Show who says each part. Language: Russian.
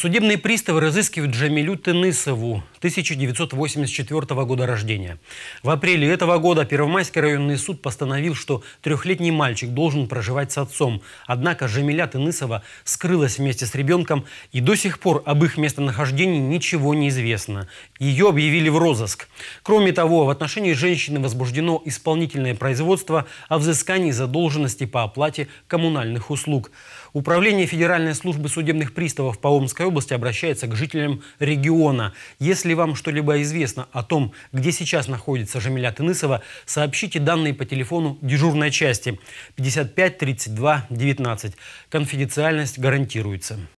Speaker 1: Судебные приставы разыскивают Джамилю Тенысову, 1984 года рождения. В апреле этого года Первомайский районный суд постановил, что трехлетний мальчик должен проживать с отцом. Однако Джамиля Тенысова скрылась вместе с ребенком, и до сих пор об их местонахождении ничего не известно. Ее объявили в розыск. Кроме того, в отношении женщины возбуждено исполнительное производство о взыскании задолженности по оплате коммунальных услуг. Управление Федеральной службы судебных приставов по Омской области обращается к жителям региона. Если вам что-либо известно о том, где сейчас находится Жамиля Тынысова, сообщите данные по телефону дежурной части 55 32 19. Конфиденциальность гарантируется.